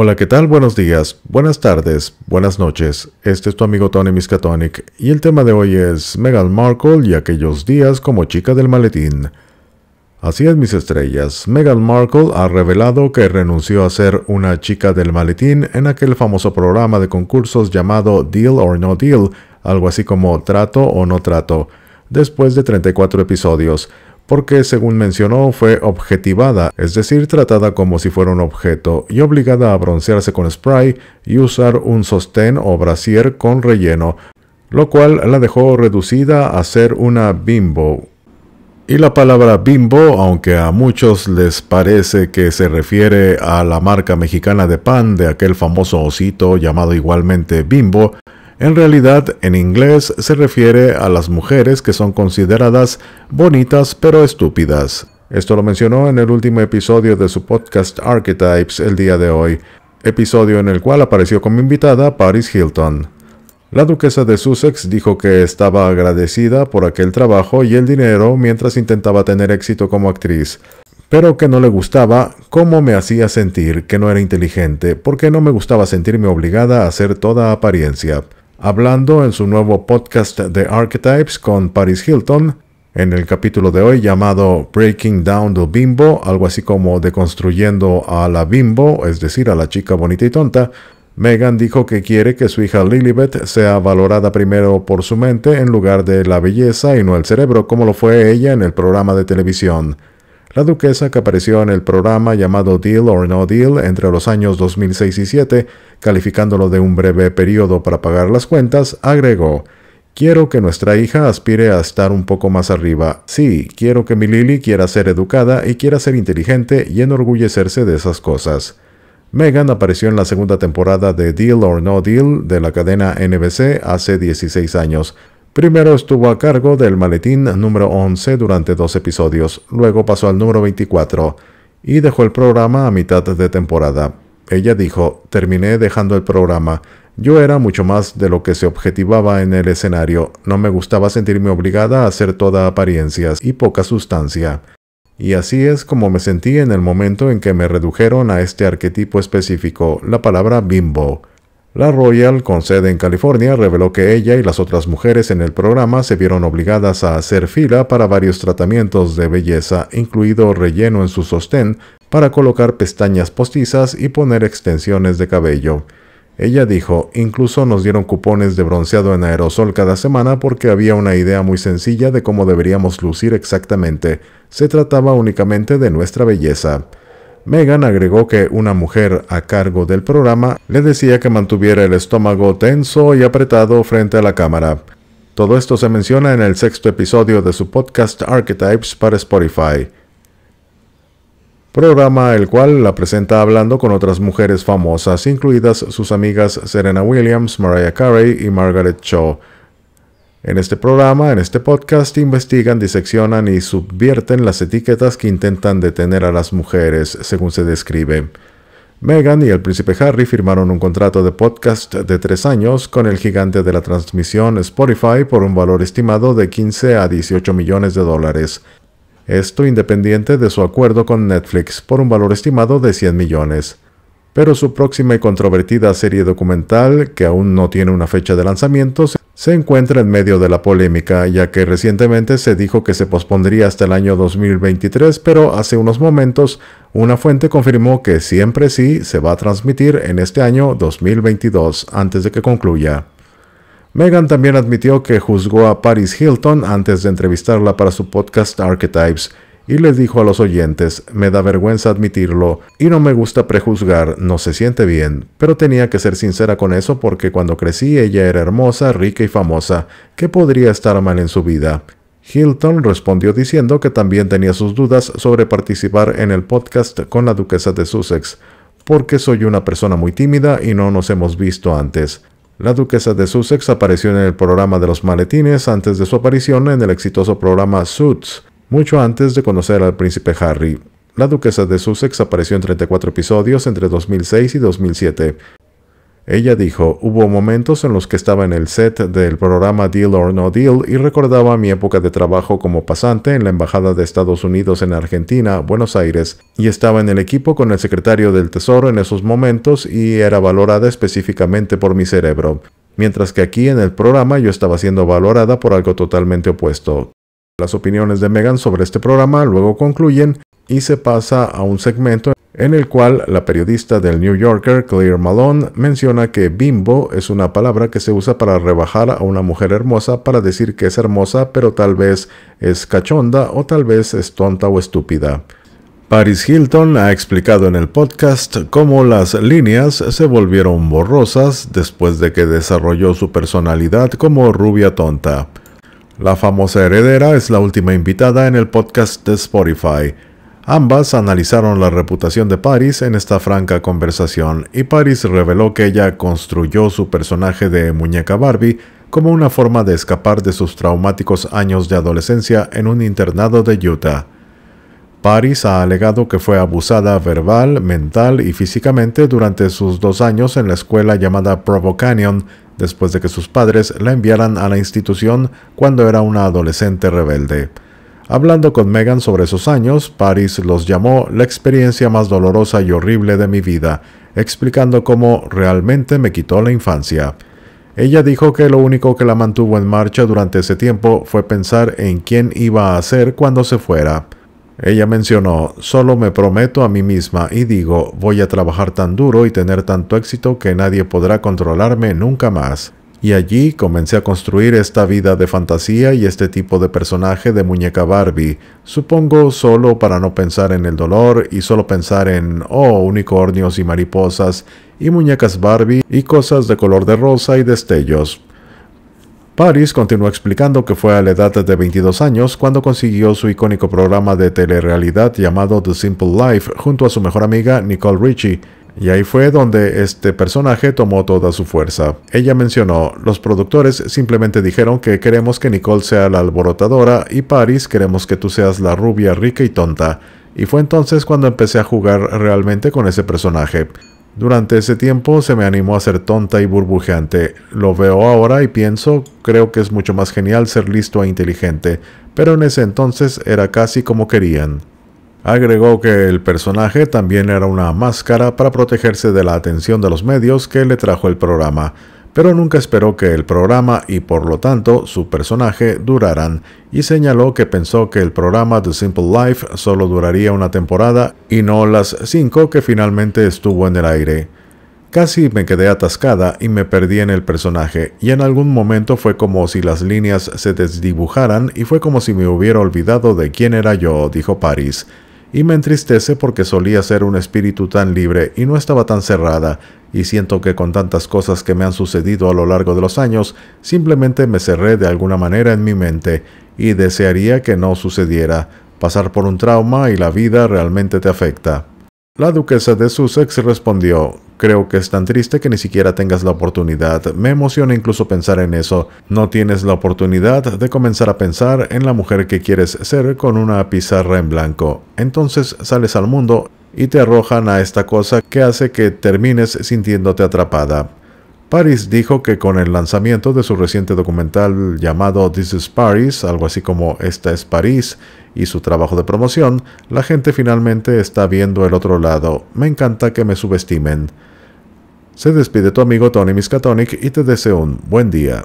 Hola, ¿qué tal? Buenos días, buenas tardes, buenas noches. Este es tu amigo Tony Miskatonic y el tema de hoy es Meghan Markle y aquellos días como chica del maletín. Así es, mis estrellas. Meghan Markle ha revelado que renunció a ser una chica del maletín en aquel famoso programa de concursos llamado Deal or No Deal, algo así como Trato o No Trato, después de 34 episodios porque según mencionó fue objetivada, es decir, tratada como si fuera un objeto y obligada a broncearse con spray y usar un sostén o brasier con relleno, lo cual la dejó reducida a ser una bimbo, y la palabra bimbo, aunque a muchos les parece que se refiere a la marca mexicana de pan de aquel famoso osito llamado igualmente bimbo, en realidad, en inglés se refiere a las mujeres que son consideradas bonitas pero estúpidas. Esto lo mencionó en el último episodio de su podcast Archetypes el día de hoy, episodio en el cual apareció como invitada Paris Hilton. La duquesa de Sussex dijo que estaba agradecida por aquel trabajo y el dinero mientras intentaba tener éxito como actriz, pero que no le gustaba cómo me hacía sentir que no era inteligente, porque no me gustaba sentirme obligada a hacer toda apariencia hablando en su nuevo podcast de Archetypes con Paris Hilton, en el capítulo de hoy llamado Breaking Down the Bimbo, algo así como deconstruyendo a la bimbo, es decir, a la chica bonita y tonta, Megan dijo que quiere que su hija Lilibet sea valorada primero por su mente en lugar de la belleza y no el cerebro, como lo fue ella en el programa de televisión la duquesa que apareció en el programa llamado Deal or No Deal entre los años 2006 y 2007, calificándolo de un breve periodo para pagar las cuentas, agregó, Quiero que nuestra hija aspire a estar un poco más arriba. Sí, quiero que mi Lily quiera ser educada y quiera ser inteligente y enorgullecerse de esas cosas. Megan apareció en la segunda temporada de Deal or No Deal de la cadena NBC hace 16 años, Primero estuvo a cargo del maletín número 11 durante dos episodios, luego pasó al número 24 y dejó el programa a mitad de temporada. Ella dijo, terminé dejando el programa. Yo era mucho más de lo que se objetivaba en el escenario. No me gustaba sentirme obligada a hacer toda apariencias y poca sustancia. Y así es como me sentí en el momento en que me redujeron a este arquetipo específico, la palabra bimbo. La Royal, con sede en California, reveló que ella y las otras mujeres en el programa se vieron obligadas a hacer fila para varios tratamientos de belleza, incluido relleno en su sostén, para colocar pestañas postizas y poner extensiones de cabello. Ella dijo, incluso nos dieron cupones de bronceado en aerosol cada semana porque había una idea muy sencilla de cómo deberíamos lucir exactamente. Se trataba únicamente de nuestra belleza. Megan agregó que una mujer a cargo del programa le decía que mantuviera el estómago tenso y apretado frente a la cámara. Todo esto se menciona en el sexto episodio de su podcast Archetypes para Spotify programa el cual la presenta hablando con otras mujeres famosas, incluidas sus amigas Serena Williams, Mariah Carey y Margaret Cho. En este programa, en este podcast, investigan, diseccionan y subvierten las etiquetas que intentan detener a las mujeres, según se describe. Meghan y el príncipe Harry firmaron un contrato de podcast de tres años con el gigante de la transmisión Spotify por un valor estimado de 15 a 18 millones de dólares. Esto independiente de su acuerdo con Netflix por un valor estimado de 100 millones pero su próxima y controvertida serie documental, que aún no tiene una fecha de lanzamiento, se encuentra en medio de la polémica, ya que recientemente se dijo que se pospondría hasta el año 2023, pero hace unos momentos una fuente confirmó que siempre sí se va a transmitir en este año 2022, antes de que concluya. Megan también admitió que juzgó a Paris Hilton antes de entrevistarla para su podcast Archetypes, y le dijo a los oyentes, me da vergüenza admitirlo y no me gusta prejuzgar, no se siente bien, pero tenía que ser sincera con eso porque cuando crecí ella era hermosa, rica y famosa, ¿qué podría estar mal en su vida? Hilton respondió diciendo que también tenía sus dudas sobre participar en el podcast con la duquesa de Sussex, porque soy una persona muy tímida y no nos hemos visto antes. La duquesa de Sussex apareció en el programa de los maletines antes de su aparición en el exitoso programa Suits, mucho antes de conocer al príncipe Harry, la duquesa de Sussex apareció en 34 episodios entre 2006 y 2007. Ella dijo, hubo momentos en los que estaba en el set del programa Deal or No Deal y recordaba mi época de trabajo como pasante en la Embajada de Estados Unidos en Argentina, Buenos Aires, y estaba en el equipo con el secretario del Tesoro en esos momentos y era valorada específicamente por mi cerebro, mientras que aquí en el programa yo estaba siendo valorada por algo totalmente opuesto, las opiniones de Megan sobre este programa luego concluyen y se pasa a un segmento en el cual la periodista del New Yorker Claire Malone menciona que bimbo es una palabra que se usa para rebajar a una mujer hermosa para decir que es hermosa pero tal vez es cachonda o tal vez es tonta o estúpida. Paris Hilton ha explicado en el podcast cómo las líneas se volvieron borrosas después de que desarrolló su personalidad como rubia tonta. La famosa heredera es la última invitada en el podcast de Spotify. Ambas analizaron la reputación de Paris en esta franca conversación y Paris reveló que ella construyó su personaje de muñeca Barbie como una forma de escapar de sus traumáticos años de adolescencia en un internado de Utah. Paris ha alegado que fue abusada verbal, mental y físicamente durante sus dos años en la escuela llamada Provo Canyon después de que sus padres la enviaran a la institución cuando era una adolescente rebelde. Hablando con Megan sobre esos años, Paris los llamó la experiencia más dolorosa y horrible de mi vida, explicando cómo realmente me quitó la infancia. Ella dijo que lo único que la mantuvo en marcha durante ese tiempo fue pensar en quién iba a ser cuando se fuera. Ella mencionó, solo me prometo a mí misma y digo, voy a trabajar tan duro y tener tanto éxito que nadie podrá controlarme nunca más. Y allí comencé a construir esta vida de fantasía y este tipo de personaje de muñeca Barbie, supongo solo para no pensar en el dolor y solo pensar en, oh, unicornios y mariposas y muñecas Barbie y cosas de color de rosa y destellos. Paris continuó explicando que fue a la edad de 22 años cuando consiguió su icónico programa de telerealidad llamado The Simple Life junto a su mejor amiga Nicole Richie, y ahí fue donde este personaje tomó toda su fuerza. Ella mencionó, los productores simplemente dijeron que queremos que Nicole sea la alborotadora y Paris queremos que tú seas la rubia rica y tonta. Y fue entonces cuando empecé a jugar realmente con ese personaje. Durante ese tiempo se me animó a ser tonta y burbujeante. Lo veo ahora y pienso, creo que es mucho más genial ser listo e inteligente, pero en ese entonces era casi como querían. Agregó que el personaje también era una máscara para protegerse de la atención de los medios que le trajo el programa pero nunca esperó que el programa y por lo tanto su personaje duraran y señaló que pensó que el programa The Simple Life solo duraría una temporada y no las cinco que finalmente estuvo en el aire. Casi me quedé atascada y me perdí en el personaje, y en algún momento fue como si las líneas se desdibujaran y fue como si me hubiera olvidado de quién era yo, dijo Paris y me entristece porque solía ser un espíritu tan libre y no estaba tan cerrada, y siento que con tantas cosas que me han sucedido a lo largo de los años, simplemente me cerré de alguna manera en mi mente, y desearía que no sucediera. Pasar por un trauma y la vida realmente te afecta. La duquesa de Sussex respondió, creo que es tan triste que ni siquiera tengas la oportunidad, me emociona incluso pensar en eso, no tienes la oportunidad de comenzar a pensar en la mujer que quieres ser con una pizarra en blanco, entonces sales al mundo y te arrojan a esta cosa que hace que termines sintiéndote atrapada. Paris dijo que con el lanzamiento de su reciente documental llamado This is Paris, algo así como Esta es París, y su trabajo de promoción, la gente finalmente está viendo el otro lado. Me encanta que me subestimen. Se despide tu amigo Tony Miskatonic y te deseo un buen día.